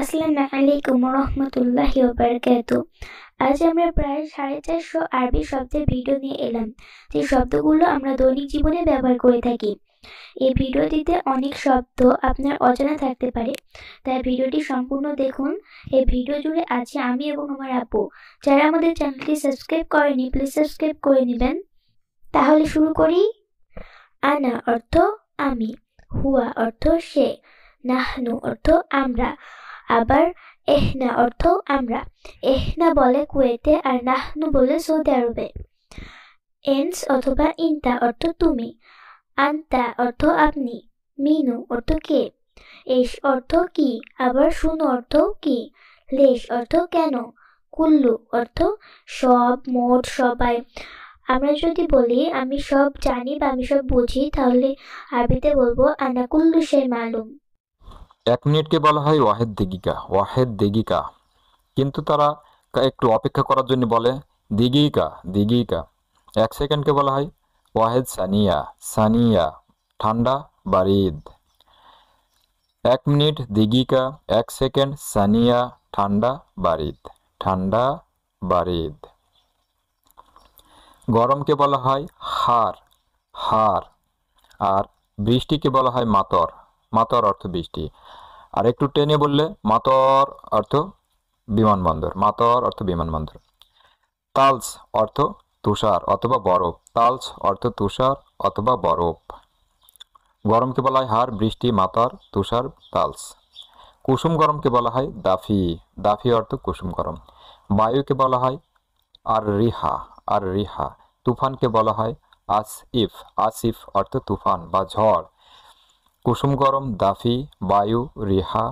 আসসালামু আলাইকুম রহমতুল্লাহ বারকাত আজ আমরা প্রায় সাড়ে চারশো আরবি শব্দের ভিডিও নিয়ে এলাম যে শব্দগুলো আমরা দৈনিক জীবনে ব্যবহার করে থাকি এই ভিডিওটিতে অনেক শব্দ আপনার অজানা থাকতে পারে তাই ভিডিওটি সম্পূর্ণ দেখুন এই ভিডিও জুড়ে আছে আমি এবং আমার আপু যারা আমাদের চ্যানেলটি সাবস্ক্রাইব করেনি প্লিজ সাবস্ক্রাইব করে নেবেন তাহলে শুরু করি আনা অর্থ আমি হুয়া অর্থ সে নাহনু অর্থ আমরা আবার এহনা অর্থ আমরা এহনা বলে কুয়েতে আর নাহনু বলে সৌদি আরবে এন্স অথবা ইন্তা অর্থ তুমি আন্তা অর্থ আপনি মিনু অর্থ কে এস অর্থ কি আবার শুনো অর্থ কি লেশ অর্থ কেন কুল্লু অর্থ সব মোট সবাই আমরা যদি বলি আমি সব জানি বা আমি সব বুঝি তাহলে আরবিতে বলবো আনা কুল্লু সে মালুম এক মিনিটকে বলা হয় ওয়াহেদ দিগিকা ওয়াহেদ দিগিকা কিন্তু তারা একটু অপেক্ষা করার জন্য বলে দিগিকা দিগিকা এক সেকেন্ডকে বলা হয় ওয়াহেদ সানিয়া সানিয়া ঠান্ডা বারিদ এক মিনিট দিগিকা এক সেকেন্ড সানিয়া ঠান্ডা বারিদ ঠান্ডা বারিদ গরমকে বলা হয় হার হার আর বৃষ্টিকে বলা হয় মাতর মাতর অর্থ বৃষ্টি আর একটু টেনে বললে মাতর অর্থ বিমানবন্দর মাতর অর্থ বিমানবন্দর তালস অর্থ তুষার অথবা বরফ তালস অর্থ তুষার অথবা বরফ গরমকে বলা হয় হার বৃষ্টি মাতার তুষার তালস কুসুম গরমকে বলা হয় দাফি দাফি অর্থ কুসুম গরম বায়ুকে বলা হয় আর রিহা আর রিহা তুফানকে বলা হয় আসিফ আসিফ অর্থ তুফান বা ঝড় কুসুম গরম দাফি বায়ু রিহা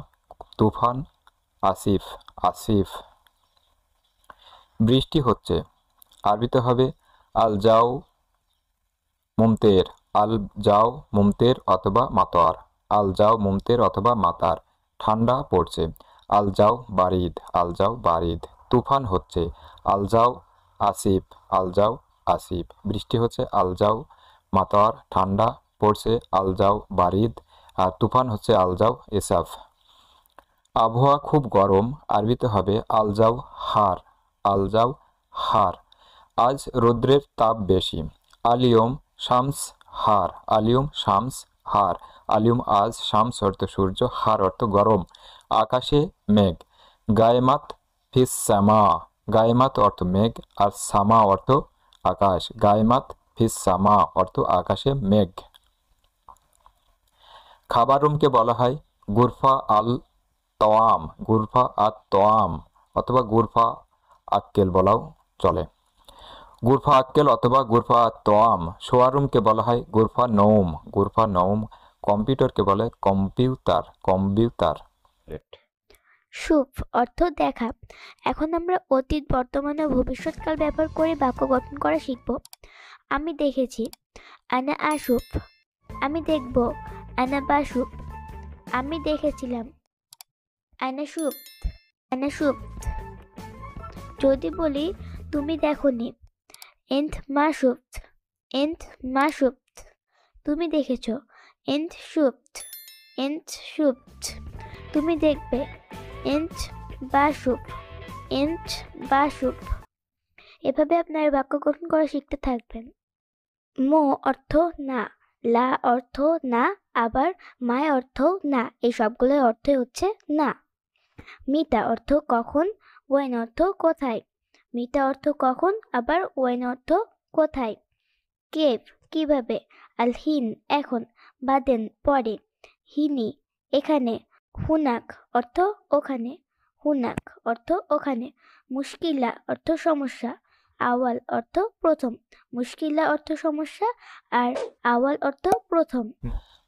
তুফান আসিফ আসিফ বৃষ্টি হচ্ছে আরবিতে হবে আল যাও মুমতের আল যাও মুমতের অথবা মাতার আল যাও মুমতের অথবা মাতার ঠান্ডা পড়ছে আল যাও বারিদ আল যাও বারিদ তুফান হচ্ছে আল যাও আসিফ আল যাও আসিফ বৃষ্টি হচ্ছে আল যাও মাতার ঠান্ডা পড়ছে আলজাও বারিদ আর তুফান হচ্ছে আলজাও এসাফ আবহাওয়া খুব গরম আরবিতে হবে আলজাও হার আলজাও হার আজ রৌদ্রের তাপ বেশি আলিয়ম শামস হার আলিয়ম শামস হার আলিয়ম আজ শামস অর্থ সূর্য হার অর্থ গরম আকাশে মেঘ গায়েমাত ফিস সামা গায়েমাত অর্থ মেঘ আর সামা অর্থ আকাশ গায়েমাত ফিস সামা অর্থ আকাশে মেঘ খাবার রুমকে বলা হয় গুরফা আল তোয়াম গুরফা আত তোয়াম অথবা গুরফা আক্কেল বলাও চলে গুরফা আক্কেল অথবা গুরফা তোয়াম শোয়ার রুমকে বলা হয় গুরফা নৌম গুরফা নৌম কম্পিউটারকে বলে কম্পিউটার কম্পিউটার সুপ অর্থ দেখা এখন আমরা অতীত বর্তমান ও ভবিষ্যৎকাল ব্যবহার করে বাক্য গঠন করা শিখব আমি দেখেছি আনা আসুপ আমি দেখব আয়না বাসুপ আমি দেখেছিলাম আয়নাসুপ সুপ যদি বলি তুমি দেখনি এন্থ সুপ এন্থ সুপ তুমি দেখেছ এন্থ সুপ এন্থ সুপ তুমি দেখবে এন্থ বাসুপ এন্থ সুপ এভাবে আপনার বাক্য গঠন করা শিখতে থাকবেন মো অর্থ না লা অর্থ না আবার মায় অর্থ না এই সবগুলোর অর্থই হচ্ছে না মিতা অর্থ কখন ওয়েন অর্থ কোথায় মিতা অর্থ কখন আবার ওয়েন অর্থ কোথায় কেব কিভাবে আল হিন এখন বাদেন পরে হিনি এখানে হুনাক অর্থ ওখানে হুনাক অর্থ ওখানে মুশকিলা অর্থ সমস্যা আওয়াল অর্থ প্রথম মুশকিলা অর্থ সমস্যা আর আওয়াল অর্থ প্রথম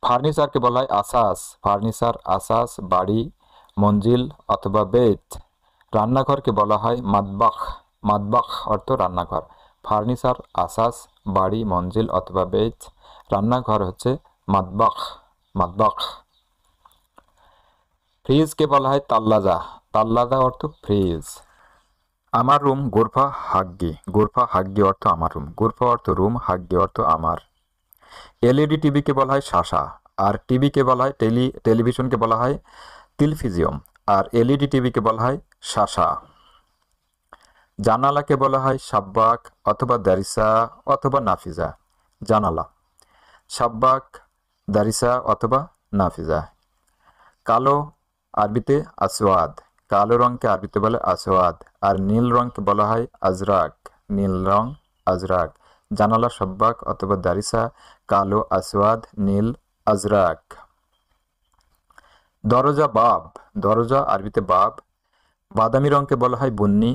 ফার্নিচারকে বলা হয় আসাস ফার্নিচার আসাস বাড়ি মঞ্জিল অথবা বেত রান্নাঘরকে বলা হয় মাদবাখ মাদবাখ অর্থ রান্নাঘর ফার্নিচার আসাস বাড়ি মঞ্জিল অথবা বেত রান্নাঘর হচ্ছে মাদবাখ মাদবাখ ফ্রিজকে বলা হয় তাল্লাজা তাল্লাজা অর্থ ফ্রিজ আমার রুম গোরফা হাগ্গি গোরফা হাগ্গি অর্থ আমার রুম গোরফা অর্থ রুম হাগ্গি অর্থ আমার এলইডি টিভিকে বলা হয় শাসা আর টিভিকে বলা হয় টেলি টেলিভিশনকে বলা হয় তিলফিজিয়াম আর এলইডি টিভিকে বলা হয় শাসা জানালাকে বলা হয় সাব্বাক অথবা দারিসা অথবা নাফিজা জানালা সাব্বাক দারিসা অথবা নাফিজা কালো আরবিতে আসওয়াদ কালো রঙকে আরবিতে বলে আসওয়াদ আর নীল রঙকে বলা হয় আজরাক নীল রং আজরাক জানালা সব্বাক অথবা দারিসা কালো আসওয়াদ নীল আজরাক দরজা বাব দরজা আরবিতে বাব বাদামি রঙকে বলা হয় বন্নি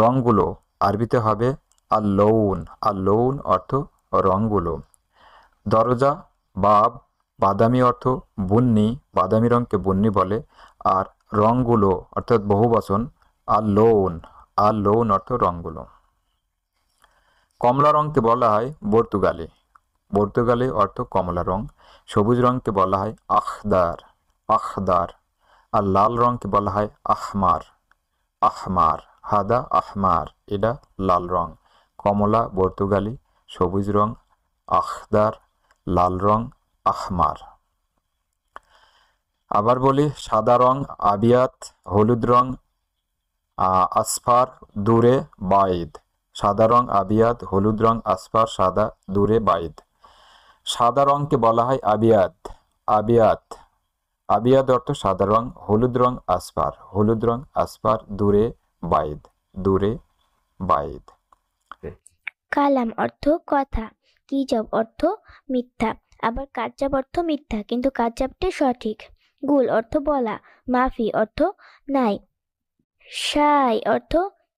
রঙগুলো আরবিতে হবে আর লৌন আর লৌন অর্থ রঙগুলো দরজা বাব বাদামি অর্থ বন্নি বাদামি রঙকে বন্নি বলে আর রঙগুলো অর্থাৎ বহুবাসন আর লোন আর লোন অর্থ রঙগুলো কমলা রঙকে বলা হয় বর্তুগালি বর্তুগালি অর্থ কমলা রং সবুজ রঙকে বলা হয় আখদার আখদার আর লাল রঙকে বলা হয় আহমার আহমার হাদা আহমার এটা লাল রং কমলা বর্তুগালি সবুজ রং আখদার লাল রং আহমার আবার বলি সাদা রং আবিয়াত হলুদ রং আসফার দূরে বাইদ সাদা রং আবিয়াত হলুদ রং আসফার সাদা দূরে বাইদ সাদা রংকে বলা হয় আবিয়াত আবিয়াত আবিয়াদ অর্থ সাদা রং হলুদ রং আসফার হলুদ রং আসফার দূরে বাইদ দূরে বাইদ কালাম অর্থ কথা কিজব অর্থ মিথ্যা আবার কাজ অর্থ মিথ্যা কিন্তু কাজ সঠিক গুল অর্থ বলা মাফি অর্থ নাই সাই অর্থ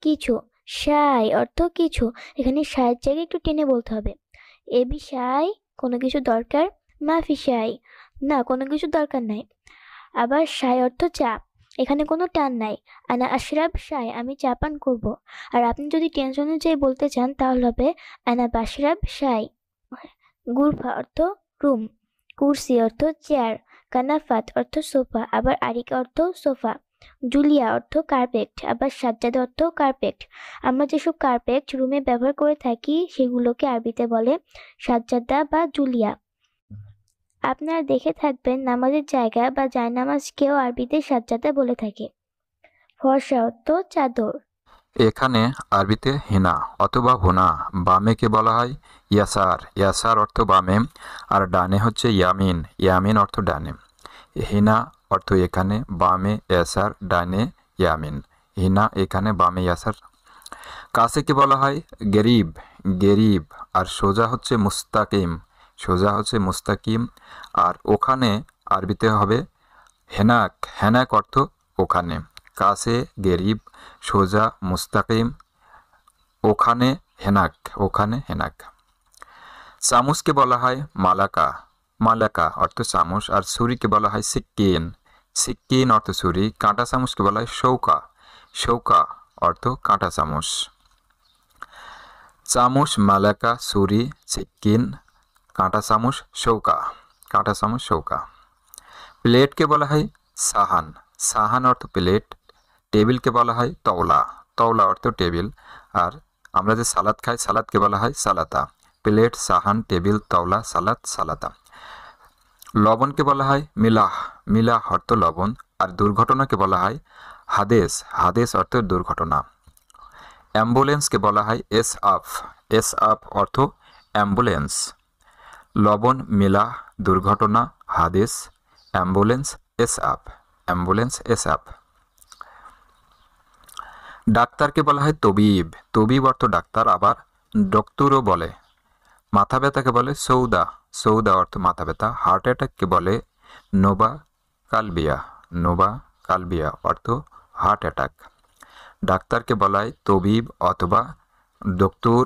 কিছু সাই অর্থ কিছু এখানে সায়ের জায়গায় একটু টেনে বলতে হবে এবি সাই কোনো কিছু দরকার মাফি সাই না কোনো কিছু দরকার নাই আবার সাই অর্থ চা এখানে কোনো টান নাই আনা আশরাব সাই আমি চা পান করবো আর আপনি যদি টেনশন অনুযায়ী বলতে চান তাহলে হবে আনা বাশরাব সাই গুরফা অর্থ রুম কুর্সি অর্থ চেয়ার কানাফাত অর্থ সোফা আবার আরিক অর্থ সোফা জুলিয়া অর্থ কার্পেট আবার সাজ্জাদ অর্থ কার্পেট আমরা যেসব কার্পেট রুমে ব্যবহার করে থাকি সেগুলোকে আরবিতে বলে সাজ্জাদা বা জুলিয়া আপনারা দেখে থাকবেন নামাজের জায়গা বা জায়নামাজকেও আরবিতে সাজ্জাদা বলে থাকে ফর্সা অর্থ চাদর এখানে আরবিতে হেনা অথবা হুনা বামেকে বলা হয় ইয়াসার ইয়াসার অর্থ বামে আর ডানে হচ্ছে ইয়ামিন ইয়ামিন অর্থ ডানে হিনা অর্থ এখানে বামে ইয়াসার ডানে ইয়ামিন হিনা এখানে বামে ইয়াসার কাছেকে বলা হয় গেরিব গেরিব আর সোজা হচ্ছে মুস্তাকিম সোজা হচ্ছে মুস্তাকিম আর ওখানে আরবিতে হবে হেনাক হেনাক অর্থ ওখানে কাছে গেরিব সোজা মুস্তাকিম ওখানে হেনাক ওখানে হেনাক চামুসকে বলা হয় মালাকা মালাকা অর্থ চামুস আর সুরিকে বলা হয় সিকিন সিকিন অর্থ সুরি কাঁটা চামুসকে বলা হয় শৌকা শৌকা অর্থ কাঁটা চামুস চামুস মালাকা সুরি সিকিন কাঁটা চামুস শৌকা কাঁটা চামুস শৌকা প্লেটকে বলা হয় সাহান সাহান অর্থ প্লেট টেবিলকে বলা হয় তওলা তওলা অর্থ টেবিল আর আমরা যে সালাদ খাই সালাদকে বলা হয় সালাতা প্লেট সাহান টেবিল তওলা সালাদ সালাতা লবণকে বলা হয় মিলাহ মিলাহ অর্থ লবণ আর দুর্ঘটনাকে বলা হয় হাদেশ হাদেশ অর্থ দুর্ঘটনা অ্যাম্বুলেন্সকে বলা হয় এস আপ এস আপ অর্থ অ্যাম্বুলেন্স লবণ মেলা দুর্ঘটনা হাদেস অ্যাম্বুলেন্স এস আপ অ্যাম্বুলেন্স এস আপ ডাক্তারকে বলা হয় তবিব তবিব অর্থ ডাক্তার আবার ডক্টরও বলে মাথা ব্যথাকে বলে সৌদা সৌদা অর্থ মাথা ব্যথা হার্ট অ্যাটাককে বলে নোবা কালবিয়া নোবা কালবিয়া অর্থ হার্ট অ্যাটাক ডাক্তারকে বলা হয় তবিব অথবা ডক্টর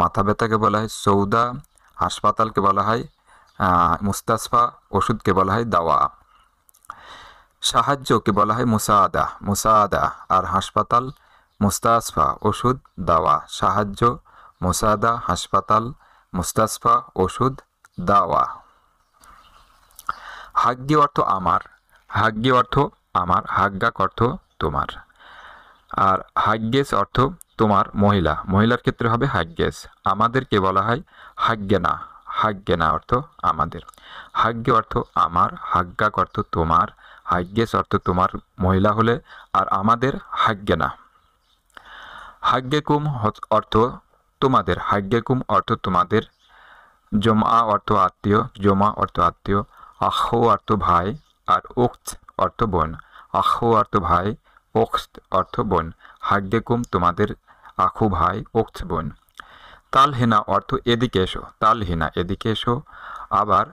মাথা ব্যথাকে বলা হয় সৌদা হাসপাতালকে বলা হয় মুস্তাসফা ওষুধকে বলা হয় দাওয়া সাহায্যকে বলা হয় মুসাদা মুসাদা আর হাসপাতাল মুস্তাসফা ওষুধ দাওয়া সাহায্য মোসাদা হাসপাতাল মুস্তাসফা ওষুধ দাওয়া হাগ্গি অর্থ আমার হাগ্গি অর্থ আমার হাগ্গাক অর্থ তোমার আর হাগ্গেস অর্থ তোমার মহিলা মহিলার ক্ষেত্রে হবে হাগ্গেস আমাদেরকে বলা হয় হাগ্গেনা হাগ্গেনা অর্থ আমাদের হাগ্গে অর্থ আমার হাগ্গাক অর্থ তোমার হাগ্গেস অর্থ তোমার মহিলা হলে আর আমাদের হাগ্গেনা হাগ্যেকুম অর্থ তোমাদের হাগ্যেকুম অর্থ তোমাদের জমা অর্থ আত্মীয় জমা অর্থ আত্মীয় আহ অর্থ ভাই আর ওক্স অর্থ বোন আহ অর্থ ভাই ওক্স অর্থ বোন হাগ্যেকুম তোমাদের আখু ভাই ওক্স বোন তালহিনা অর্থ এদিকে এসো তালহিনা এদিকে এসো আবার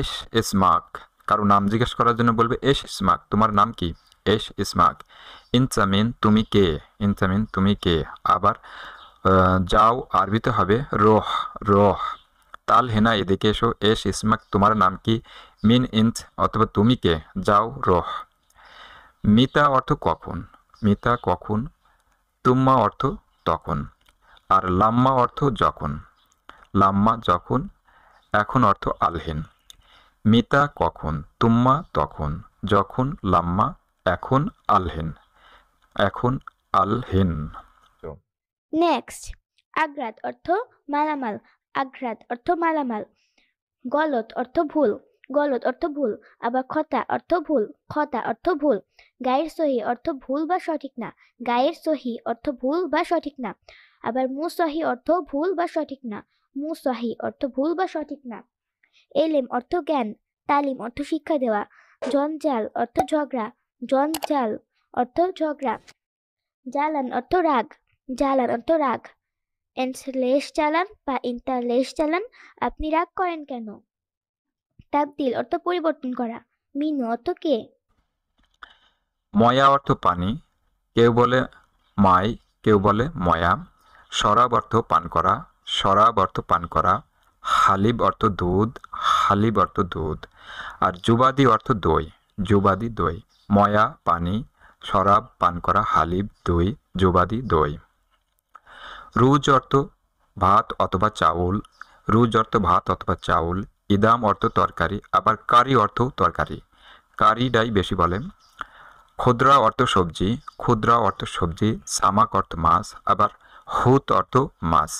এস এসমাক কারো নাম জিজ্ঞেস করার জন্য বলবে এস ইসমাক তোমার নাম কি এস ইসমাক ইনসামিন তুমি কে ইনসামিন তুমি কে আবার যাও আরবিতে হবে রোহ রোহ তাল হেনা এদিকে এসো এস ইসমাক তোমার নাম কি মিন ইনস অথবা তুমি কে যাও রোহ মিতা অর্থ কখন মিতা কখন তুম্মা অর্থ তখন আর লাম্মা অর্থ যখন লাম্মা যখন এখন অর্থ আলহেন মিতা কখন তুম্মা তখন যখন লাম্মা এখন আলহেন এখন আল হিন নেক্সট আগ্রাত অর্থ মালামাল আঘ্রাত অর্থ মালামাল গলত অর্থ ভুল গলত অর্থ ভুল আবার খতা অর্থ ভুল খতা অর্থ ভুল গায়ের সহি অর্থ ভুল বা সঠিক না গায়ের সহি অর্থ ভুল বা সঠিক না আবার সহি অর্থ ভুল বা সঠিক না সহি অর্থ ভুল বা সঠিক না এলেম অর্থ জ্ঞান তালিম অর্থ শিক্ষা দেওয়া জঞ্জাল অর্থ ঝগড়া জঞ্জাল অর্থ ঝগড়া জ্বালান অর্থ রাগ জ্বালান অর্থ রাগ এন্সলেশ চালান বা ইন্টারলেশ চালান আপনি রাগ করেন কেন তাবদিল অর্থ পরিবর্তন করা মিনু অর্থ কে ময়া অর্থ পানি কেউ বলে মাই কেউ বলে ময়া সরাব অর্থ পান করা সরাব অর্থ পান করা হালিব অর্থ দুধ হালিব অর্থ দুধ আর জুবাদি অর্থ দই জুবাদি দই ময়া পানি শরাব পান করা হালিব দই জোবাদি দই রুজ অর্থ ভাত অথবা চাউল রুজ অর্থ ভাত অথবা চাউল ইদাম অর্থ তরকারি আবার কারি অর্থ তরকারি কারিটাই বেশি বলেন ক্ষুদ্রা অর্থ সবজি ক্ষুদ্রা অর্থ সবজি সামাক অর্থ মাছ আবার হুত অর্থ মাছ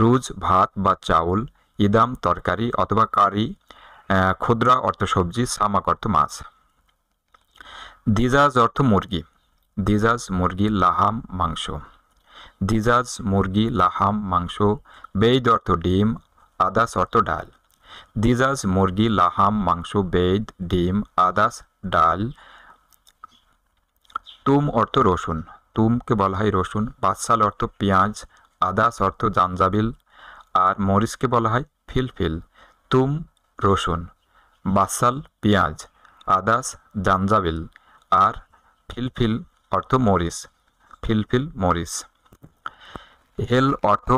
রুজ ভাত বা চাউল ইদাম তরকারি অথবা কারি ক্ষুদ্রা অর্থ সবজি সামাক অর্থ মাছ দিজাজ অর্থ মুরগি দিজাজ মুরগি লাহাম মাংস দিজাজ মুরগি লাহাম মাংস বেদ অর্থ ডিম আদাস অর্থ ডাল দিজাজ মুরগি লাহাম মাংস বেদ ডিম আদাস ডাল তুম অর্থ রসুন তুমকে বলা হয় রসুন বাদশাল অর্থ পেঁয়াজ আদাস অর্থ জাঞ্জাবিল আর মরিচকে বলা হয় ফিলফিল তুম রসুন বাসাল পেঁয়াজ আদাস জাঞ্জাবিল আর ফিলফিল অর্থ মরিচ ফিলফিল মরিচ হেল অর্থ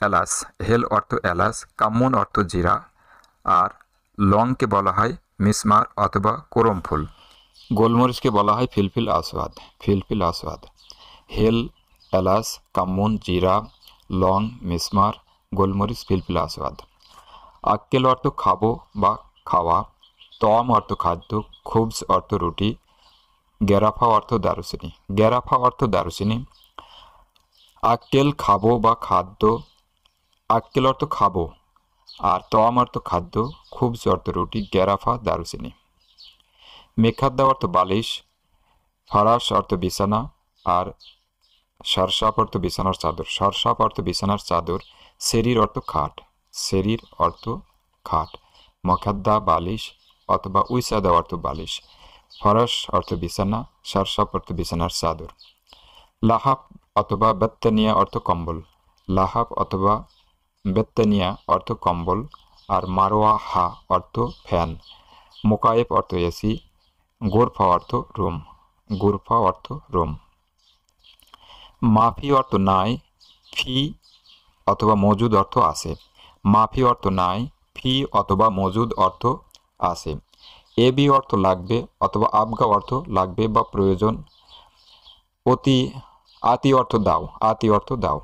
অ্যালাস হেল অর্থ অ্যালাস কামুন অর্থ জিরা আর লংকে বলা হয় মিসমার অথবা কোরম ফুল গোলমরিচকে বলা হয় ফিলফিল আসওয়াদ ফিলফিল আসওয়াদ হেল অ্যালাস কামুন জিরা লং মিসমার গোলমরিচ ফিলফিল আসওয়াদ আক্কেল অর্থ খাবো বা খাওয়া তম অর্থ খাদ্য খুবস অর্থ রুটি গ্যারাফা অর্থ দারুচিনি গ্যারাফা অর্থ দারুচিনি আক্কেল খাবো বা খাদ্য আক্কেল অর্থ খাবো আর তম অর্থ খাদ্য খুব অর্থ রুটি গ্যারাফা দারুচিনি মেখাদ্দা অর্থ বালিশ ফারাস অর্থ বিছানা আর সরসাপ অর্থ বিছানার চাদর সরসাপ অর্থ বিছানার চাদর শেরির অর্থ খাট শেরির অর্থ খাট মখাদ্দা বালিশ অথবা উইসাদা অর্থ বালিশ ফরশ অর্থ বিছানা সারসাপ অর্থ বিছানার চাদর লাহাব অথবা বেত্তানিয়া অর্থ কম্বল লাহাব অথবা বেত্তানিয়া অর্থ কম্বল আর মারোয়া হা অর্থ ফ্যান মোকায়েব অর্থ এসি গোরফা অর্থ রুম গোরফা অর্থ রুম মাফি অর্থ নাই ফি অথবা মজুদ অর্থ আছে মাফি অর্থ নাই ফি অথবা মজুদ অর্থ আছে এ বি অর্থ লাগবে অথবা আবগা অর্থ লাগবে বা প্রয়োজন অতি আতি অর্থ দাও আতি অর্থ দাও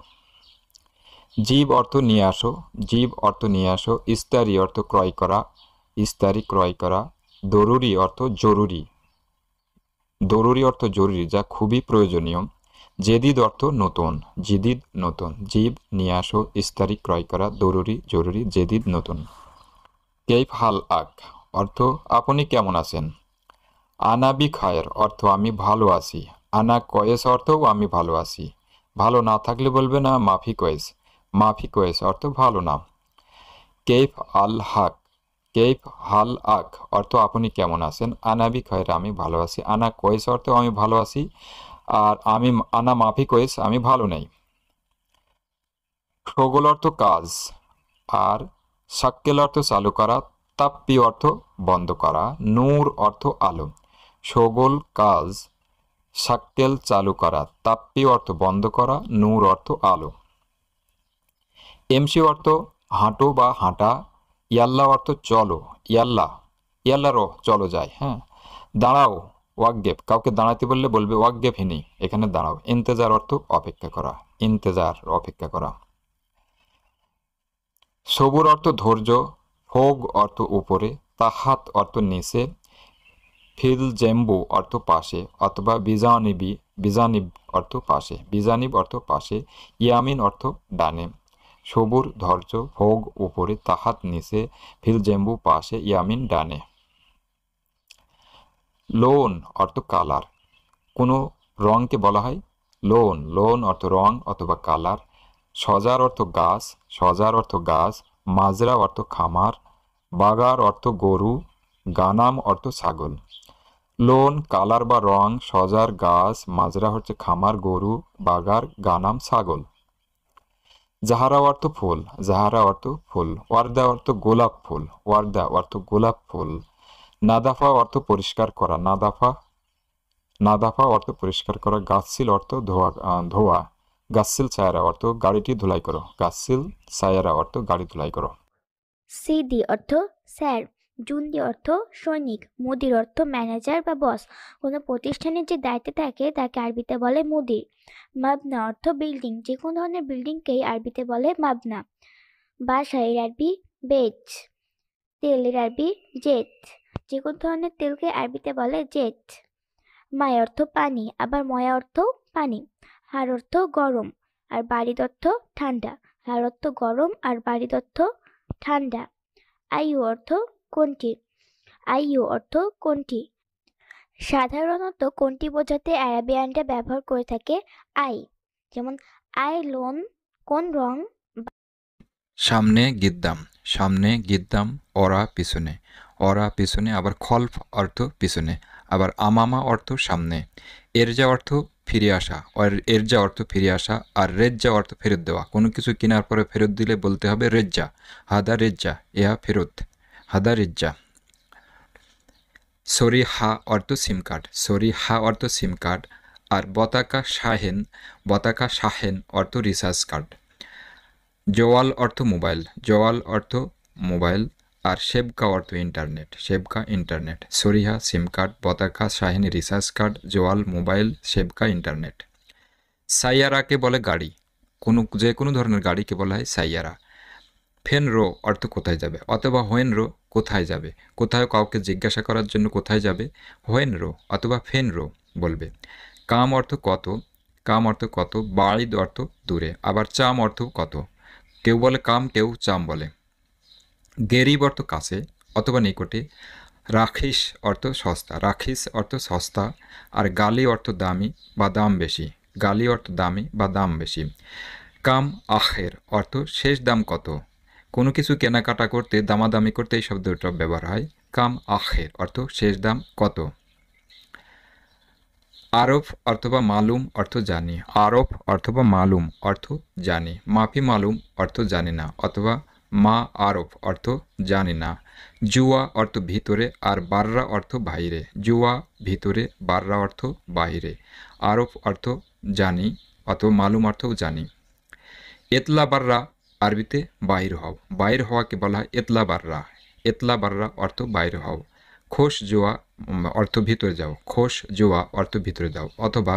জীব অর্থ নিয়ে আসো জীব অর্থ নিয়ে আসো ইস্তারি অর্থ ক্রয় করা ইস্তারি ক্রয় করা দরুরি অর্থ জরুরি দরুরি অর্থ জরুরি যা খুবই প্রয়োজনীয় জেদিদ অর্থ নতুন জিদিদ নতুন জীব নিয়ে আসো ইস্তারি ক্রয় করা দরুরি জরুরি জেদিদ নতুন কেইফ হাল আগ অর্থ আপনি কেমন আছেন আনা বি খায়ের অর্থ আমি ভালো আছি আনা কয়েস অর্থও আমি ভালো আছি ভালো না থাকলে বলবে না মাফি কয়েস মাফি কয়েস অর্থ ভালো না কেফ আল হাক কেইফ হাল আক অর্থ আপনি কেমন আছেন আনা বি খয়ের আমি ভালো আছি আনা কয়েস অর্থেও আমি ভালো আছি আর আমি আনা মাফি কয়েস আমি ভালো নেই সগল অর্থ কাজ আর সাক্কেল অর্থ চালু করা তাপ্পি অর্থ বন্ধ করা নূর অর্থ আলো সগোল কাজ শাকতেল চালু করা তাপ্পি অর্থ বন্ধ করা নূর অর্থ আলো এমসি অর্থ হাঁটো বা হাঁটা ইয়াল্লা অর্থ চলো ইয়াল্লা ইয়াল্লারও চলো যায় হ্যাঁ দাঁড়াও ওয়াকগেপ কাউকে দাঁড়াতে বললে বলবে ওয়াকগেপ হিনি এখানে দাঁড়াও ইন্তেজার অর্থ অপেক্ষা করা ইন্তেজার অপেক্ষা করা সবুর অর্থ ধৈর্য ফোগ অর্থ উপরে তাহাত অর্থ নিচে ফিল জেম্বু অর্থ পাশে অথবা বিজানিবি বিজানিব অর্থ পাশে বিজানিব অর্থ পাশে ইয়ামিন অর্থ ডানে সবুর ধৈর্য ভোগ উপরে তাহাত নিচে ফিল জেম্বু পাশে ইয়ামিন ডানে লোন অর্থ কালার কোনো রঙকে বলা হয় লোন লোন অর্থ রং অথবা কালার সজার অর্থ গাছ সজার অর্থ গাছ মাজরা অর্থ খামার বাগার অর্থ গরু গানাম অর্থ ছাগল লোন কালার বা রং সজার গাছ মাজরা হচ্ছে খামার গরু বাগার গানাম ছাগল জাহারা অর্থ ফুল জাহারা অর্থ ফুল ওয়ার্দা অর্থ গোলাপ ফুল ওয়ার্দা অর্থ গোলাপ ফুল নাদাফা অর্থ পরিষ্কার করা নাদাফা নাদাফা অর্থ পরিষ্কার করা গাছছিল অর্থ ধোয়া ধোয়া গাসিল সায়ারা অর্থ গাড়িটি ধুলাই করো গাসিল সায়ারা অর্থ গাড়ি ধুলাই করো সিদি অর্থ স্যার জুন্দি অর্থ সৈনিক মুদির অর্থ ম্যানেজার বা বস কোনো প্রতিষ্ঠানের যে দায়িত্বে থাকে তাকে আরবিতে বলে মুদির মাবনা অর্থ বিল্ডিং যে কোনো ধরনের বিল্ডিংকেই আরবিতে বলে মাবনা বাসা এর আরবি বেচ তেল এর আরবি জেট যে কোনো ধরনের তেলকে আরবিতে বলে জেট মায় অর্থ পানি আবার ময়া অর্থ পানি হার অর্থ গরম আর বাড়ি তথ্য ঠান্ডা হার অর্থ গরম আর বাড়ি তথ্য ঠান্ডা আইও অর্থ কোনটি আইও অর্থ কোনটি সাধারণত কোনটি বোঝাতে অ্যারাবিয়ানটা ব্যবহার করে থাকে আই যেমন আই লোন কোন রং সামনে গিদ্দাম সামনে গিদ্দাম অরা পিছনে অরা পিছনে আবার খল্প অর্থ পিছনে আবার আমামা অর্থ সামনে এর যা অর্থ ফিরে আসা আর এর যা অর্থ ফিরে আসা আর রেজ্জা অর্থ ফেরত দেওয়া কোনো কিছু কেনার পরে ফেরত দিলে বলতে হবে রেজ্জা হাদা রেজ্জা ইহা ফেরত হাদা রেজ্জা সরি হা অর্থ সিম কার্ড সরি হা অর্থ সিম কার্ড আর বতাকা শাহেন বতাকা শাহেন অর্থ রিসার্জ কার্ড জওয়াল অর্থ মোবাইল জওয়াল অর্থ মোবাইল আর শেবকা অর্থ ইন্টারনেট শেবকা ইন্টারনেট সরিহা সিম কার্ড পতাকা শাহিনী রিসার্চ কার্ড জোয়াল মোবাইল শেবকা ইন্টারনেট সাইয়ারাকে বলে গাড়ি কোনো যে কোনো ধরনের গাড়িকে বলা হয় সাইয়ারা ফেন রো অর্থ কোথায় যাবে অথবা হোয়েন রো কোথায় যাবে কোথায় কাউকে জিজ্ঞাসা করার জন্য কোথায় যাবে হোয়েন রো অথবা ফেন রো বলবে কাম অর্থ কত কাম অর্থ কত বাড়ি অর্থ দূরে আবার চাম অর্থ কত কেউ বলে কাম কেউ চাম বলে গেরিব অর্থ কাছে অথবা নিকটে রাখিস অর্থ সস্তা রাখিস অর্থ সস্তা আর গালি অর্থ দামি বা দাম বেশি গালি অর্থ দামি বা দাম বেশি কাম আখের অর্থ শেষ দাম কত কোনো কিছু কেনাকাটা করতে দামাদামি করতে এই শব্দটা ব্যবহার হয় কাম আখের অর্থ শেষ দাম কত আরফ অথবা মালুম অর্থ জানি আরফ অথবা মালুম অর্থ জানি মাফি মালুম অর্থ জানি না অথবা মা আরফ অর্থ জানে না জুয়া অর্থ ভিতরে আর বাররা অর্থ বাইরে জুয়া ভিতরে বাররা অর্থ বাইরে আরফ অর্থ জানি অত মালুম অর্থও জানি এতলা বাররা আরবিতে বাইর হও বাইর হওয়াকে বলা হয় এতলা বাররা এতলা বাররা অর্থ বাইর হও খোস জোয়া অর্থ ভিতরে যাও খোস জোয়া অর্থ ভিতরে যাও অথবা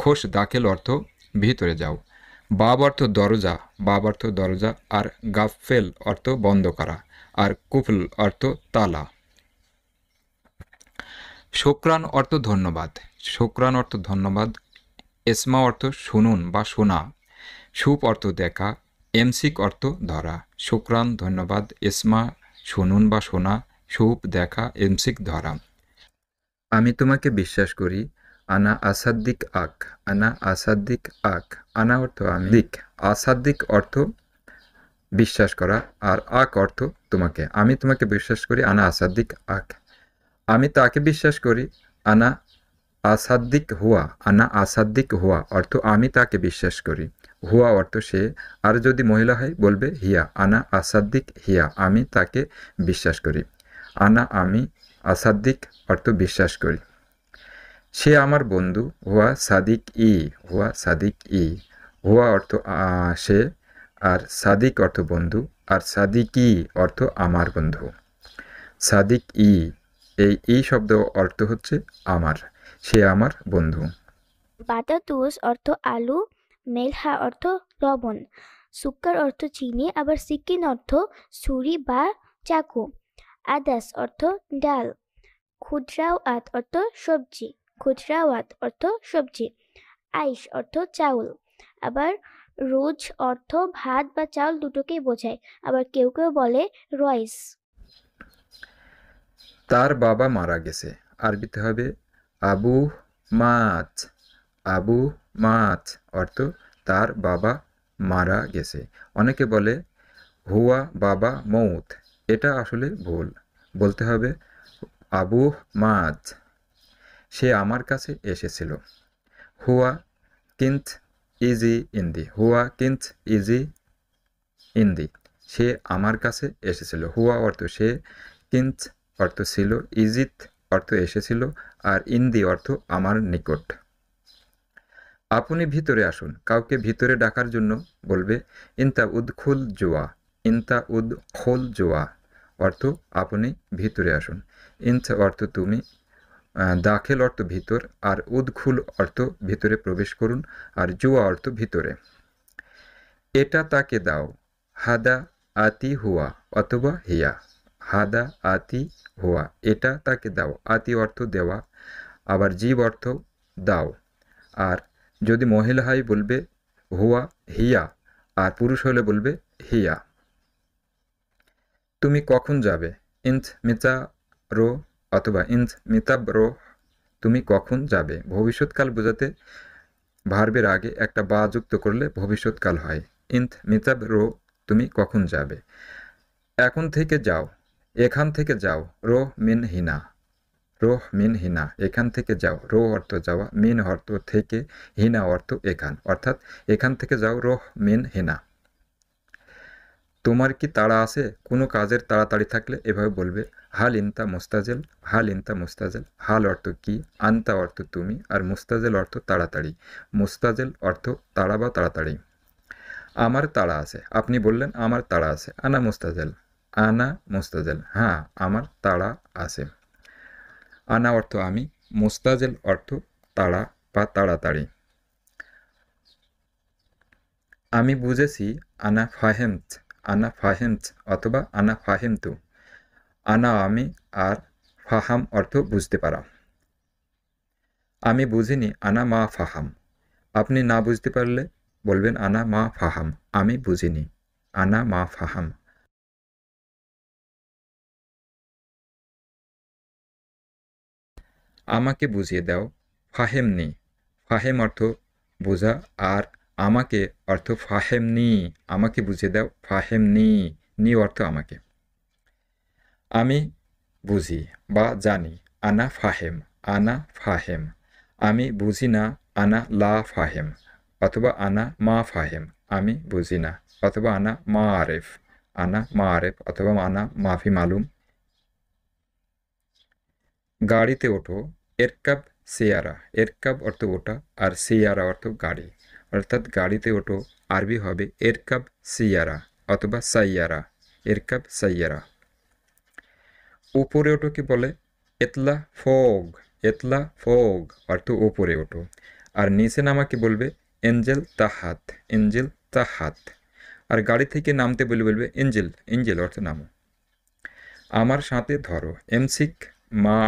খোস দাখেল অর্থ ভিতরে যাও বাব অর্থ দরজা বাব অর্থ দরজা আর গাফেল অর্থ বন্ধ করা আর কুফল অর্থ তালা শোকরান অর্থ ধন্যবাদ শোকরান অর্থ ধন্যবাদ এসমা অর্থ শুনুন বা শোনা সুপ অর্থ দেখা এমসিক অর্থ ধরা শোকরান ধন্যবাদ এসমা শুনুন বা শোনা সুপ দেখা এমসিক ধরা আমি তোমাকে বিশ্বাস করি আনা আসাদ্দিক আক আনা আসাদ্দিক আক আনা অর্থ আমি দিক আসাদ্দিক অর্থ বিশ্বাস করা আর আক অর্থ তোমাকে আমি তোমাকে বিশ্বাস করি আনা আসাদ্দিক আক আমি তাকে বিশ্বাস করি আনা আসাদ্দিক হুয়া আনা আসাদ্দিক হুয়া অর্থ আমি তাকে বিশ্বাস করি হুয়া অর্থ সে আর যদি মহিলা হয় বলবে হিয়া আনা আসাদ্দিক হিয়া আমি তাকে বিশ্বাস করি আনা আমি আসাদ্দিক অর্থ বিশ্বাস করি সে আমার বন্ধু হুয়া সাদিক ই হুয়া সাদিক ই হুয়া অর্থ সে আর সাদিক অর্থ বন্ধু আর সাদিক ই অর্থ আমার বন্ধু সাদিক ই এই ই শব্দ অর্থ হচ্ছে আমার সে আমার বন্ধু বাতাতুস অর্থ আলু মেলহা অর্থ লবণ সুক্কার অর্থ চিনি আবার সিকিন অর্থ ছুরি বা চাকু আদাস অর্থ ডাল ক্ষুদ্রাও আত অর্থ সবজি খুচরাওয়াত অর্থ সবজি আইস অর্থ চাউল আবার রোজ অর্থ ভাত বা চাউল দুটোকেই বোঝায় আবার কেউ কেউ বলে রয়েস তার বাবা মারা গেছে আরবিতে হবে আবু মাত আবু মাত অর্থ তার বাবা মারা গেছে অনেকে বলে হুয়া বাবা মৌত এটা আসলে ভুল বলতে হবে আবু মাত সে আমার কাছে এসেছিল হুয়া কিন্ত ইজি ইন্দি হুয়া কিন্ত ইজি ইন্দি সে আমার কাছে এসেছিল হুয়া অর্থ সে কিন্ত অর্থ ছিল ইজিত অর্থ এসেছিল আর ইন্দি অর্থ আমার নিকট আপনি ভিতরে আসুন কাউকে ভিতরে ডাকার জন্য বলবে ইনতা উদ্খুল জোয়া ইনতা উদ্খোল জোয়া অর্থ আপনি ভিতরে আসুন ইন্থ অর্থ তুমি দাখেল অর্থ ভিতর আর উদ্খুল অর্থ ভিতরে প্রবেশ করুন আর জুয়া অর্থ ভিতরে এটা তাকে দাও হাদা আতি হুয়া অথবা হিয়া হাদা আতি হুয়া এটা তাকে দাও আতি অর্থ দেওয়া আবার জীব অর্থ দাও আর যদি মহিলা হয় বলবে হুয়া হিয়া আর পুরুষ হলে বলবে হিয়া তুমি কখন যাবে ইঞ্চ মিচা রো অথবা ইন্স মিতাব্রোহ তুমি কখন যাবে ভবিষ্যৎকাল বোঝাতে ভার্বের আগে একটা বা যুক্ত করলে ভবিষ্যৎকাল হয় ইন্থ মিতাব রো তুমি কখন যাবে এখন থেকে যাও এখান থেকে যাও রোহ মিন হিনা রোহ মিন হিনা এখান থেকে যাও রো অর্থ যাওয়া মিন অর্থ থেকে হিনা অর্থ এখান অর্থাৎ এখান থেকে যাও রোহ মিন হিনা তোমার কি তাড়া আছে কোনো কাজের তাড়াতাড়ি থাকলে এভাবে বলবে হাল ইন্তা মোস্তাজেল হাল ইন্তা মোস্তাজেল হাল অর্থ কি আন্তা অর্থ তুমি আর মোস্তাজেল অর্থ তাড়াতাড়ি মোস্তাজেল অর্থ তাড়া বা তাড়াতাড়ি আমার তাড়া আছে আপনি বললেন আমার তাড়া আছে আনা মোস্তাজেল আনা মোস্তাজেল হ্যাঁ আমার তাড়া আছে আনা অর্থ আমি মোস্তাজেল অর্থ তাড়া বা তাড়াতাড়ি আমি বুঝেছি আনা ফাহেমত আনা ফাহেমত অথবা আনা ফাহেমতু আনা আমি আর ফাহাম অর্থ বুঝতে পারা আমি বুঝিনি আনা মা ফাহাম আপনি না বুঝতে পারলে বলবেন আনা মা ফাহাম আমি বুঝিনি আনা মা ফাহাম আমাকে বুঝিয়ে দাও ফাহেমনি ফাহেম অর্থ বোঝা আর আমাকে অর্থ ফাহেমনি আমাকে বুঝিয়ে দাও ফাহেমনি নি অর্থ আমাকে আমি বুঝি বা জানি আনা ফাহেম আনা ফাহেম আমি বুঝি না আনা লা ফাহেম অথবা আনা মা ফাহেম আমি বুঝি না অথবা আনা মা আরেফ আনা মা আরেফ অথবা আনা মাফি মালুম গাড়িতে ওঠো এরকাব সিয়ারা এরকাব অর্থ ওটা আর সিয়ারা অর্থ গাড়ি অর্থাৎ গাড়িতে ওঠো আরবি হবে এরকাব সিয়ারা অথবা সাইয়ারা এরকাব সাইয়ারা উপরে ওঠো কি বলে এতলা ফোগ এতলা ফোগ অর্থ উপরে ওঠো আর নিচে নামাকে বলবে এঞ্জেল তাহাত এঞ্জেল তাহাত আর গাড়ি থেকে নামতে বলে বলবে এঞ্জেল এঞ্জেল অর্থ নামো আমার সাথে ধরো এমসিক মা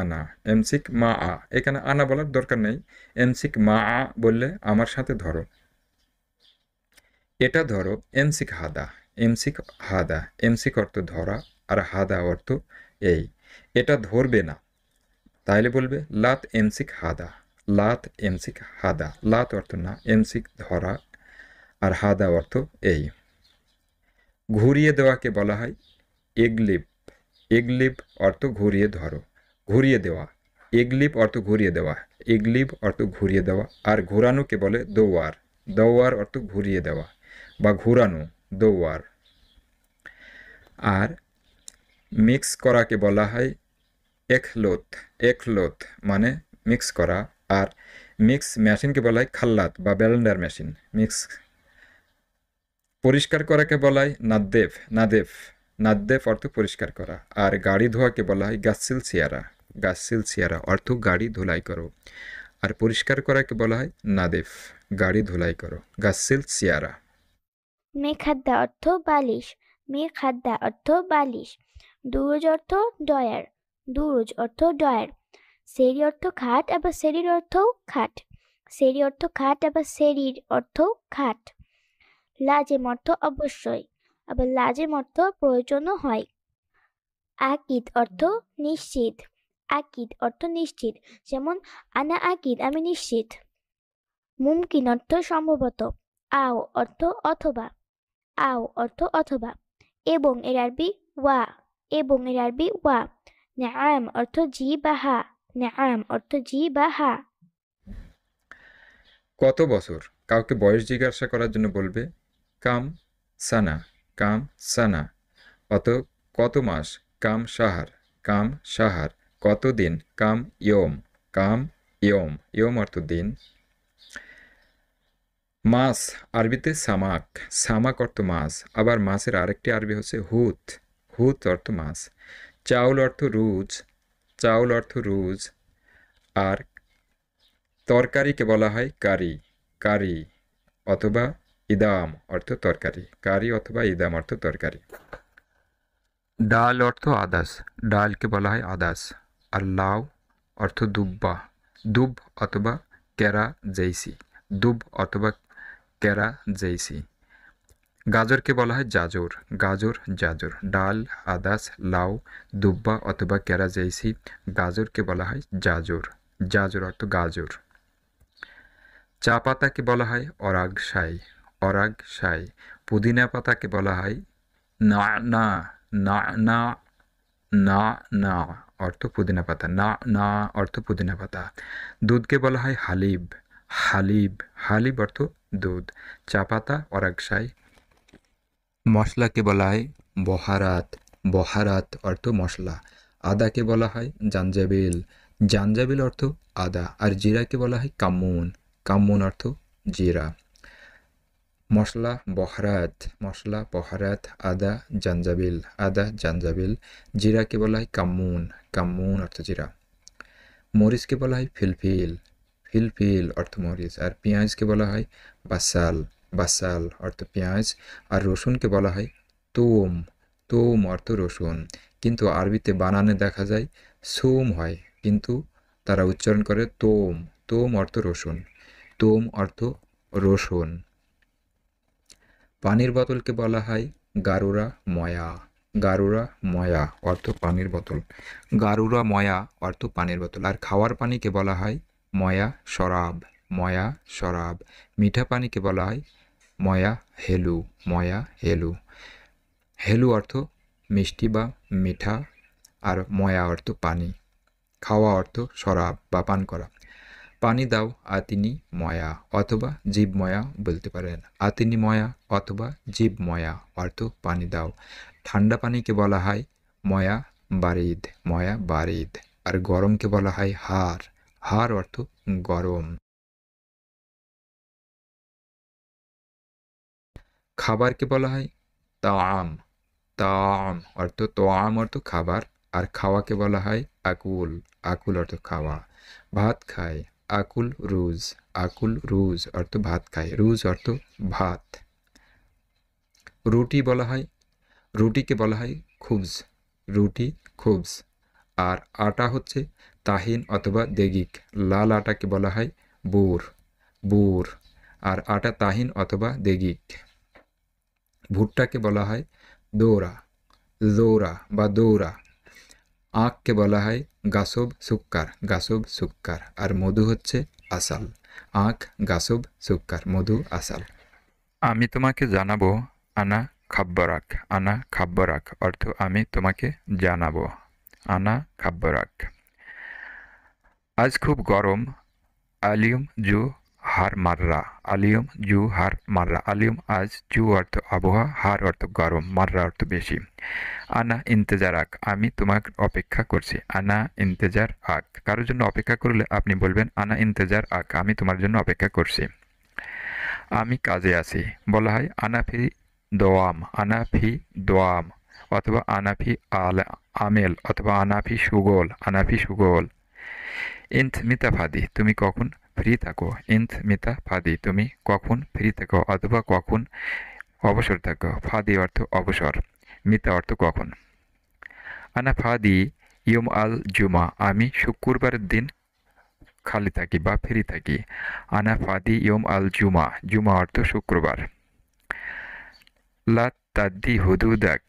আনা এমসিক মা আ এখানে আনা বলার দরকার নেই এমসিক মা আ বললে আমার সাথে ধরো এটা ধরো এমসিক হাদা এমসিক হাদা এমসিক অর্থ ধরা আর হাদা অর্থ এই এটা ধরবে না তাহলে বলবে লাত এমসিক হাদা লাত এমসিক হাদা লাত অর্থ না এমসিক ধরা আর হাদা অর্থ এই ঘুরিয়ে দেওয়াকে বলা হয় এগলিপ এগলিপ অর্থ ঘুরিয়ে ধরো ঘুরিয়ে দেওয়া এগলিপ অর্থ ঘুরিয়ে দেওয়া এগলিপ অর্থ ঘুরিয়ে দেওয়া আর ঘোরানোকে বলে দৌয়ার দৌয়ার অর্থ ঘুরিয়ে দেওয়া বা ঘোরানো দৌয়ার আর মিক্স করাকে বলা হয় একলোথ একলোথ মানে মিক্স করা আর মিক্স মেশিনকে বলা হয় খাল্লাত বা ব্যালেন্ডার মেশিন মিক্স পরিষ্কার করাকে বলা হয় নাদ্দেফ নাদেফ নাদ্দেফ অর্থ পরিষ্কার করা আর গাড়ি ধোয়াকে বলা হয় গাছসিল সিয়ারা গাছসিল সিয়ারা অর্থ গাড়ি ধুলাই করো আর পরিষ্কার করাকে বলা হয় নাদেফ গাড়ি ধুলাই করো গাছসিল সিয়ারা খাদ্যা অর্থ বালিশ খাদ্যা অর্থ বালিশ দুরুজ অর্থ ডয়ার দুরুজ অর্থ ডয়ার সেরি অর্থ খাট আবার সেরির অর্থ খাট সেরি অর্থ খাট আবার সেরির অর্থ খাট লাজেম অর্থ অবশ্যই আবার লাজেম অর্থ প্রয়োজনও হয় আকিদ অর্থ নিশ্চিত আকিদ অর্থ নিশ্চিত যেমন আনা আকিদ আমি নিশ্চিত মুমকিন অর্থ সম্ভবত আও অর্থ অথবা আও অর্থ অথবা এবং এর আরবি ওয়া এবং এর আরবি ওয়া নাম অর্থ জি বা হা নাম অর্থ জি বা হা কত বছর কাউকে বয়স জিজ্ঞাসা করার জন্য বলবে কাম সানা কাম সানা অত কত মাস কাম সাহার কাম সাহার কত দিন কাম ইয়ম কাম ইয়ম ইয়ম অর্থ দিন মাছ আরবিতে সামাক সামাক অর্থ মাছ আবার মাছের আরেকটি আরবি হচ্ছে হুথ হুত অর্থ মাছ চাউল অর্থ রুজ চাউল অর্থ রুজ আর তরকারিকে বলা হয় কারি কারি অথবা ইদাম অর্থ তরকারি কারি অথবা ইদাম অর্থ তরকারি ডাল অর্থ আদাস ডালকে বলা হয় আদাস আর লাউ অর্থ দুব্বা দুব অথবা কেরা জেইসি দুব অথবা কেরা জেইসি গাজরকে বলা হয় জাজর গাজর জাজর ডাল আদাস লাউ দুব্বা অথবা ক্যারাজেইসি গাজরকে বলা হয় জাজর জাজর অর্থ গাজর চা পাতাকে বলা হয় অরাগ সাই অরাগ সাই পুদিনা পাতাকে বলা হয় না না না না না না অর্থ পুদিনা পাতা না না অর্থ পুদিনা পাতা দুধকে বলা হয় হালিব হালিব হালিব অর্থ দুধ চা পাতা অরাগসাই মশলাকে বলা হয় বহারাত বহারাত অর্থ মশলা আদাকে বলা হয় জাঞ্জাবিল জাঞ্জাবিল অর্থ আদা আর জিরাকে বলা হয় কামুন কামুন অর্থ জিরা মশলা বহারাত মশলা বহারাত আদা জাঞ্জাবিল আদা জাঞ্জাবিল জিরাকে বলা হয় কামুন কামুন অর্থ জিরা মরিচকে বলা হয় ফিলফিল ফিলফিল অর্থ মরিচ আর পেঁয়াজকে বলা হয় বাসাল বাসাল অর্থ পেঁয়াজ আর রসুনকে বলা হয় তোম তোম অর্থ রসুন কিন্তু আরবিতে বানানে দেখা যায় সোম হয় কিন্তু তারা উচ্চারণ করে তোম তোম অর্থ রসুন তোম অর্থ রসুন পানির বোতলকে বলা হয় গারুরা ময়া গারুরা ময়া অর্থ পানির বোতল গারুরা ময়া অর্থ পানির বোতল আর খাওয়ার পানিকে বলা হয় ময়া শরাব ময়া শরাব মিঠা পানিকে বলা হয় ময়া হেলু ময়া হেলু হেলু অর্থ মিষ্টি বা মিঠা আর ময়া অর্থ পানি খাওয়া অর্থ সরাব বা পান করা পানি দাও আতিনি ময়া অথবা জীবময়া বলতে পারেন আতিনি ময়া অথবা জীবময়া অর্থ পানি দাও ঠান্ডা পানিকে বলা হয় ময়া বারিদ ময়া বারিদ আর গরমকে বলা হয় হার হার অর্থ গরম খাবারকে বলা হয় তাম তাম অর্থ তোয়াম অর্থ খাবার আর খাওয়াকে বলা হয় আকুল আকুল অর্থ খাওয়া ভাত খায় আকুল রুজ আকুল রুজ অর্থ ভাত খায় রুজ অর্থ ভাত রুটি বলা হয় রুটিকে বলা হয় খুবস রুটি খুবস আর আটা হচ্ছে তাহিন অথবা দেগিক লাল আটাকে বলা হয় বুর বুর আর আটা তাহিন অথবা দেগিক ভুট্টাকে বলা হয় দৌরা জৌরা বা দৌরা আখকে বলা হয় গাছব সুক্কার গাছব সুক্কার আর মধু হচ্ছে আসাল আখ গাছব সুক্কার মধু আসাল আমি তোমাকে জানাবো আনা খাব্যরাক আনা খাব্যরাক অর্থ আমি তোমাকে জানাবো আনা খাব্যরাক আজ খুব গরম আলিয়ম জু হার মাররা আলিয়ম জু হার মাররা আলিয়ম আজ জু অর্থ আবহাওয়া হার অর্থ গরম মাররা অর্থ বেশি আনা ইন্তেজার আক আমি তোমার অপেক্ষা করছি আনা ইন্তেজার আক কারোর জন্য অপেক্ষা করলে আপনি বলবেন আনা ইন্তেজার আক আমি তোমার জন্য অপেক্ষা করছি আমি কাজে আছি বলা হয় আনাফি দোয়াম আনাফি দোয়াম অথবা আনাফি আল আমেল অথবা আনাফি সুগোল আনাফি সুগোল ইন্থ মিতাফাদি তুমি কখন ফ্রি থাকো ইন্থ মিতা ফাদি তুমি কখন ফ্রি থাকো অথবা কখন অবসর থাকো ফাদি অর্থ অবসর মিতা অর্থ কখন আনা ফাদি ইয়ম আল জুমা আমি শুক্রবারের দিন খালি থাকি বা ফ্রি থাকি আনা ফাদি ইয়ম আল জুমা জুমা অর্থ শুক্রবার লা তাদ্দি হুদুদাক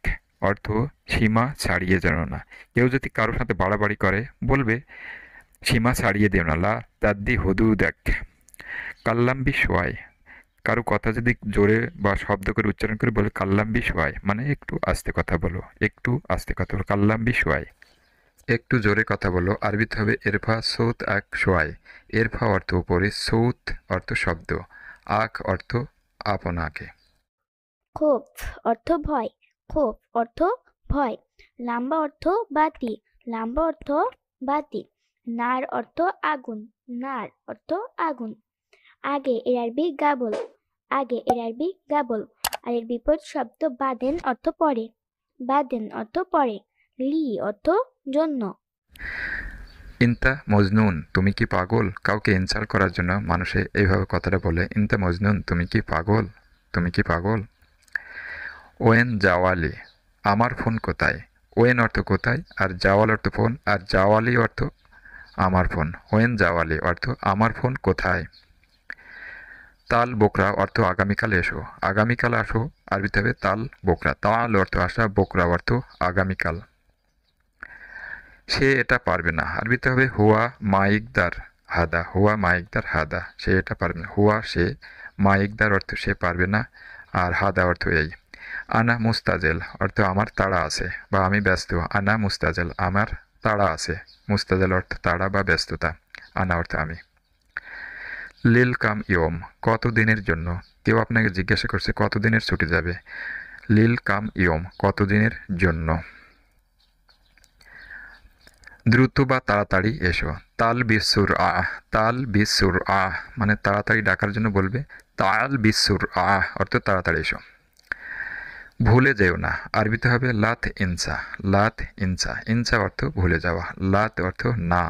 অর্থ সীমা ছাড়িয়ে যেন না কেউ যদি কারোর সাথে বাড়াবাড়ি করে বলবে সীমা ছাড়িয়ে দেও না তার দি হুদু দেখ কাল্লাম বিস্ময় কারো কথা যদি জোরে বা শব্দ করে উচ্চারণ করে বলে কাল্লাম বিস্ময় মানে একটু আস্তে কথা বলো একটু আস্তে কথা বলো কাল্লাম বিস্ময় একটু জোরে কথা বলো আরবিতে হবে এরফা সৌত আক সোয়াই এরফা অর্থ উপরে সৌত অর্থ শব্দ আক অর্থ আপনাকে ক্ষোভ অর্থ ভয় ক্ষোভ অর্থ ভয় লাম্বা অর্থ বাতি লাম্বা অর্থ বাতি নার অর্থ আগুন নার অর্থ আগুন আগে এর আরবি গাবল আগে এর আরবি গাবল আর এর বিপদ শব্দ বাদেন অর্থ পরে বাদেন অর্থ পরে লি অর্থ জন্য ইন্তা মজনুন তুমি কি পাগল কাউকে ইনসার করার জন্য মানুষে এইভাবে কথাটা বলে ইন্তা মজনুন তুমি কি পাগল তুমি কি পাগল ওয়েন জাওয়ালি আমার ফোন কোথায় ওয়েন অর্থ কোথায় আর জাওয়াল অর্থ ফোন আর জাওয়ালি অর্থ আমার ফোন ওয়েন জাওয়ালি অর্থ আমার ফোন কোথায় তাল বোকরা অর্থ আগামীকাল এসো আগামীকাল আসো আরবিতে হবে তাল বোকরা তাল অর্থ আসা বোকরা অর্থ আগামীকাল সে এটা পারবে না আরবিতে হবে হুয়া মাইকদার হাদা হুয়া মাইকদার হাদা সে এটা পারবে না হুয়া সে মাইকদার অর্থ সে পারবে না আর হাদা অর্থ এই আনা মুস্তাজেল অর্থ আমার তাড়া আছে বা আমি ব্যস্ত আনা মুস্তাজেল আমার তাড়া আছে মুস্তাজাল অর্থ তাড়া বা ব্যস্ততা আনা অর্থ আমি লিল কাম ইয়ম কত দিনের জন্য কেউ আপনাকে জিজ্ঞাসা করছে কত দিনের ছুটি যাবে লিল কাম ইয়ম কত দিনের জন্য দ্রুত বা তাড়াতাড়ি এসো তাল বিশ্বর আহ তাল বিশ্বর আ মানে তাড়াতাড়ি ডাকার জন্য বলবে তাল বিশ্বর আ অর্থ তাড়াতাড়ি এসো ভুলে যেও না আরবিতে হবে লাথ ইনসা লাথ ইনসা ইনসা অর্থ ভুলে যাওয়া লাথ অর্থ না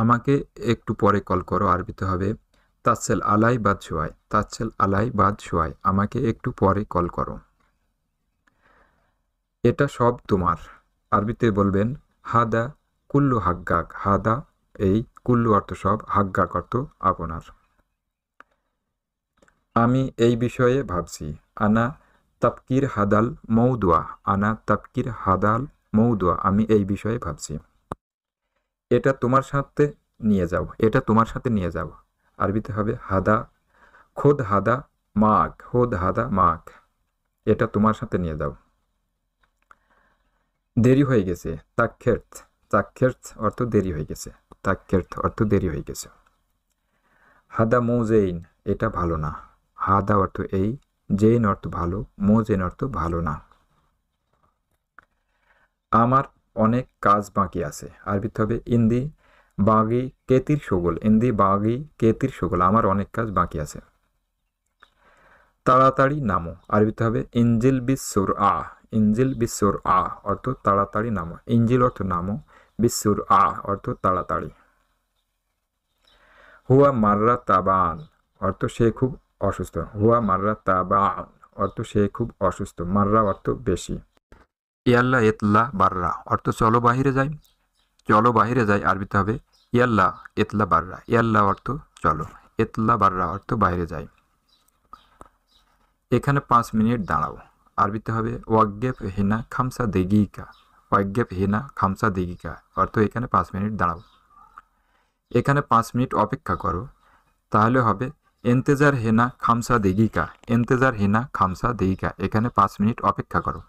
আমাকে একটু পরে কল করো আরবিতে হবে তাচ্ছেল আলাই বাদ শোয়াই তাচ্ছেল আলাই বাদ শোয়াই আমাকে একটু পরে কল করো এটা সব তোমার আরবিতে বলবেন হাদা কুল্লু হাগ্গাক হাদা এই কুল্লু অর্থ সব হাগ্গাক অর্থ আপনার আমি এই বিষয়ে ভাবছি আনা তাপকির হাদাল মৌদুয়া আনা তাপকির হাদাল মৌদুয়া আমি এই বিষয়ে ভাবছি এটা তোমার সাথে নিয়ে যাও এটা তোমার সাথে নিয়ে যাও আরবিতে হবে হাদা খোদ হাদা মাক খোদ হাদা মাক এটা তোমার সাথে নিয়ে যাও দেরি হয়ে গেছে তাক্ষের তাক্ষের অর্থ দেরি হয়ে গেছে তাক্ষের অর্থ দেরি হয়ে গেছে হাদা মৌজেইন এটা ভালো না হাদা অর্থ এই জেন অর্থ ভালো মোজেন অর্থ ভালো না আমার অনেক কাজ বাকি আছে আরবিতে হবে ইন্দি বাগি কেতির সগোল ইন্দি বাগি কেতির সগোল আমার অনেক কাজ বাকি আছে তাড়াতাড়ি নামো আরবিতে হবে ইঞ্জিল বিশ্বর আ ইঞ্জিল বিশ্বর আ অর্থ তাড়াতাড়ি নামো ইঞ্জিল অর্থ নামো বিশ্বর আ অর্থ তাড়াতাড়ি হুয়া মাররা তাবান অর্থ সে খুব অসুস্থ হুয়া মাররা তা বা অর্থ সে খুব অসুস্থ মাররা অর্থ বেশি ইয়াল্লা এতলা বাররা অর্থ চলো বাহিরে যাই চলো বাহিরে যাই আরবিতে হবে ইয়াল্লা এতলা বাররা ইয়াল্লা অর্থ চলো এতলা বাররা অর্থ বাইরে যাই এখানে পাঁচ মিনিট দাঁড়াও আরবিতে হবে ওয়াগ্যেপ হেনা খামসা দেগিকা ওয়াগ্যেপ হেনা খামসা দেগিকা অর্থ এখানে পাঁচ মিনিট দাঁড়াও এখানে পাঁচ মিনিট অপেক্ষা করো তাহলে হবে এন্তেজার হেনা খামসা দেগিকা এন্তেজার হেনা খামসা দেগিকা এখানে পাঁচ মিনিট অপেক্ষা করো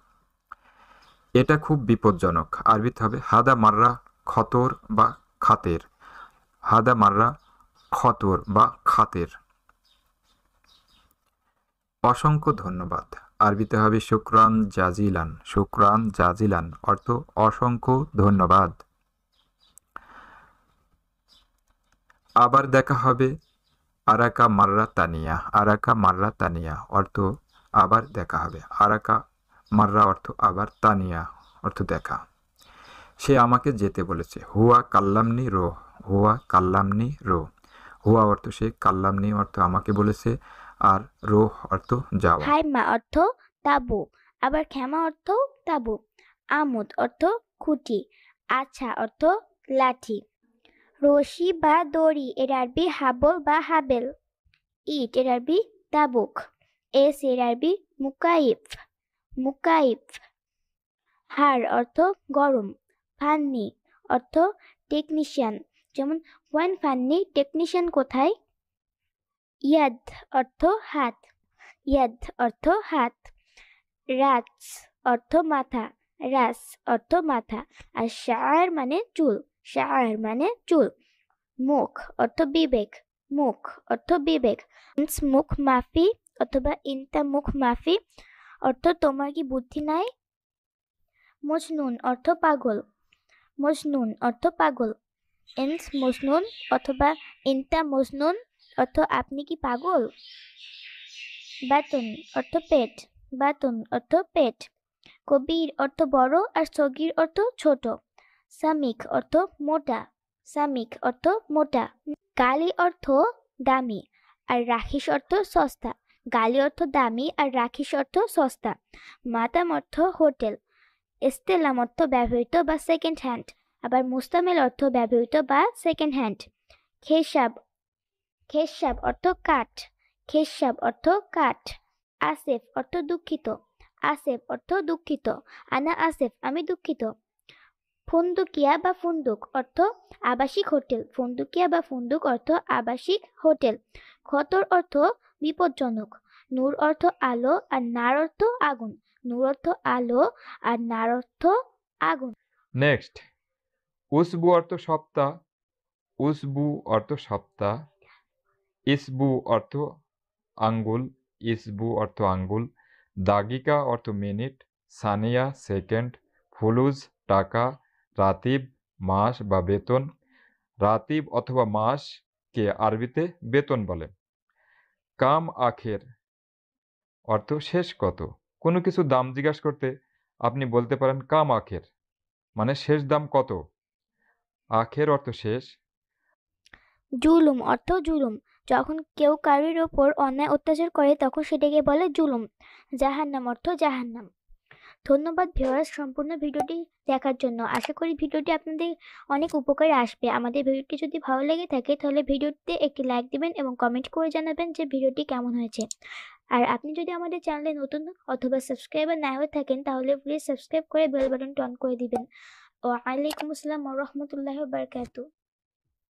এটা খুব বিপজ্জনক আরবিতে হবে হাদা মাররা খতর বা খাতের হাদা মাররা খতর বা খাতের অসংখ্য ধন্যবাদ আরবিতে হবে শুক্রান জাজিলান শুক্রান জাজিলান অর্থ অসংখ্য ধন্যবাদ আবার দেখা হবে আরাকা মাররা তানিয়া আরাকা মাররা তানিয়া অর্থ আবার দেখা হবে আরাকা মাররা অর্থ আবার তানিয়া অর্থ দেখা সে আমাকে যেতে বলেছে হুয়া কাল্লামনি রো হুয়া কাল্লামনি রো হুয়া অর্থ সে কাল্লামনি অর্থ আমাকে বলেছে আর রো অর্থ যাওয়া হাইমা অর্থ তাবু আবার ক্ষমা অর্থ তাবু আমুদ অর্থ খুঁটি আচ্ছা অর্থ লাঠি রশি বা দড়ি এর আরবি হাবল বা হাবেল ইট এর আরবি তাবুক এস এর আরবি মুকাইফ মুকাইফ হার অর্থ গরম ফান্নি অর্থ টেকনিশিয়ান যেমন ওয়ান ফান্নি টেকনিশিয়ান কোথায় ইয়াদ অর্থ হাত ইয়াদ অর্থ হাত রাজ অর্থ মাথা রাস অর্থ মাথা আর শার মানে চুল শাহর মানে চুল মুখ অর্থ বিবেক মুখ অর্থ বিবেক মুখ মাফি অথবা ইনতা মুখ মাফি অর্থ তোমার কি বুদ্ধি নাই মজনুন অর্থ পাগল মজনুন অর্থ পাগল এন্স মজনুন অথবা ইনতা মজনুন অর্থ আপনি কি পাগল বাতন অর্থ পেট বাতন অর্থ পেট কবির অর্থ বড় আর সগির অর্থ ছোট সামিক অর্থ মোটা সামিক অর্থ মোটা গালি অর্থ দামি আর রাখিস অর্থ সস্তা গালি অর্থ দামি আর রাখিস অর্থ সস্তা মাতাম অর্থ হোটেল এস্তেলাম অর্থ ব্যবহৃত বা সেকেন্ড হ্যান্ড আবার মুস্তামেল অর্থ ব্যবহৃত বা সেকেন্ড হ্যান্ড খেসাব খেসাব অর্থ কাঠ খেসাব অর্থ কাঠ আসেফ অর্থ দুঃখিত আসেফ অর্থ দুঃখিত আনা আসেফ আমি দুঃখিত ফুন্দুকিয়া বা ফুন্দুক অর্থ আবাসিক হোটেল ফুন্দুকিয়া বা ফুন্দুক অর্থ আবাসিক হোটেল খতর অর্থ বিপজ্জনক নূর অর্থ আলো আর নার অর্থ আগুন নূর অর্থ আলো আর নার অর্থ আগুন নেক্সট উসবু অর্থ সপ্তাহ উসবু অর্থ সপ্তাহ ইসবু অর্থ আঙ্গুল ইসবু অর্থ আঙ্গুল দাগিকা অর্থ মিনিট সানিয়া সেকেন্ড ফুলুজ টাকা রাতিব মাস বা বেতন রাতিব অথবা মাসকে আরবিতে বেতন বলে কাম আখের অর্থ শেষ কত কোনো কিছু দাম জিজ্ঞাস করতে আপনি বলতে পারেন কাম আখের মানে শেষ দাম কত আখের অর্থ শেষ জুলুম অর্থ জুলুম যখন কেউ কারির ওপর অন্যায় অত্যাচার করে তখন সেটাকে বলে জুলুম জাহান্নাম অর্থ জাহান্নাম ধন্যবাদ ভিউয়ার্স সম্পূর্ণ ভিডিওটি দেখার জন্য আশা করি ভিডিওটি আপনাদের অনেক উপকারে আসবে আমাদের ভিডিওটি যদি ভালো লেগে থাকে তাহলে ভিডিওতে একটি লাইক দিবেন এবং কমেন্ট করে জানাবেন যে ভিডিওটি কেমন হয়েছে আর আপনি যদি আমাদের চ্যানেলে নতুন অথবা সাবস্ক্রাইবার না হয়ে থাকেন তাহলে প্লিজ সাবস্ক্রাইব করে বেল বাটনটি অন করে দিবেন ও আলাইকুম আসসালাম রহমতুল্লাহ বারকাতু